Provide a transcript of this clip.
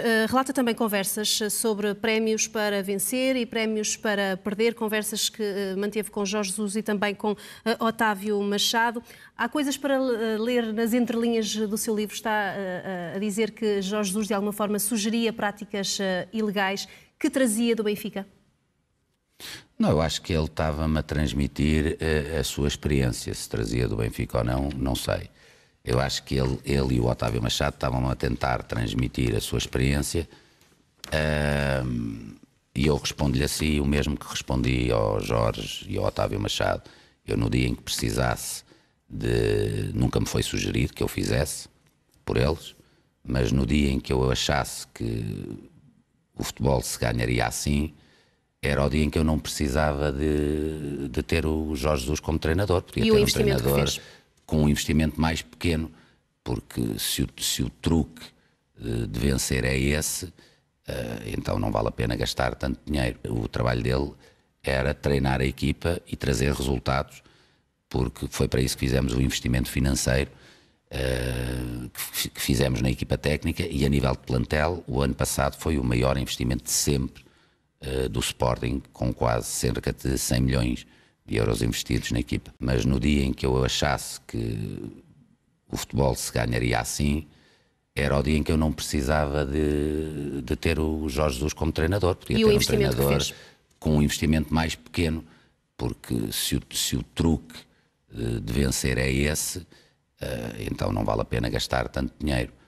Eh, relata também conversas eh, sobre prémios para vencer e prémios para perder, conversas que eh, manteve com Jorge Jesus e também com Otávio Machado. Há coisas para ler nas entrelinhas do seu livro. Está a dizer que Jorge Jesus, de alguma forma, sugeria práticas ilegais que trazia do Benfica? Não, eu acho que ele estava-me a transmitir a sua experiência. Se trazia do Benfica ou não, não sei. Eu acho que ele, ele e o Otávio Machado estavam a tentar transmitir a sua experiência e eu respondo-lhe assim o mesmo que respondi ao Jorge e ao Otávio Machado. Eu, no dia em que precisasse de. Nunca me foi sugerido que eu fizesse por eles, mas no dia em que eu achasse que o futebol se ganharia assim, era o dia em que eu não precisava de, de ter o Jorge Jesus como treinador. Podia e ter um treinador com um investimento mais pequeno, porque se o, se o truque eh, de vencer é esse, eh, então não vale a pena gastar tanto dinheiro. O trabalho dele era treinar a equipa e trazer resultados, porque foi para isso que fizemos o investimento financeiro eh, que fizemos na equipa técnica e a nível de plantel, o ano passado foi o maior investimento de sempre do Sporting, com quase cerca de 100 milhões de euros investidos na equipa. Mas no dia em que eu achasse que o futebol se ganharia assim, era o dia em que eu não precisava de, de ter o Jorge Jesus como treinador. Podia e ter um treinador com um investimento mais pequeno, porque se o, se o truque eh, de vencer é esse, eh, então não vale a pena gastar tanto dinheiro.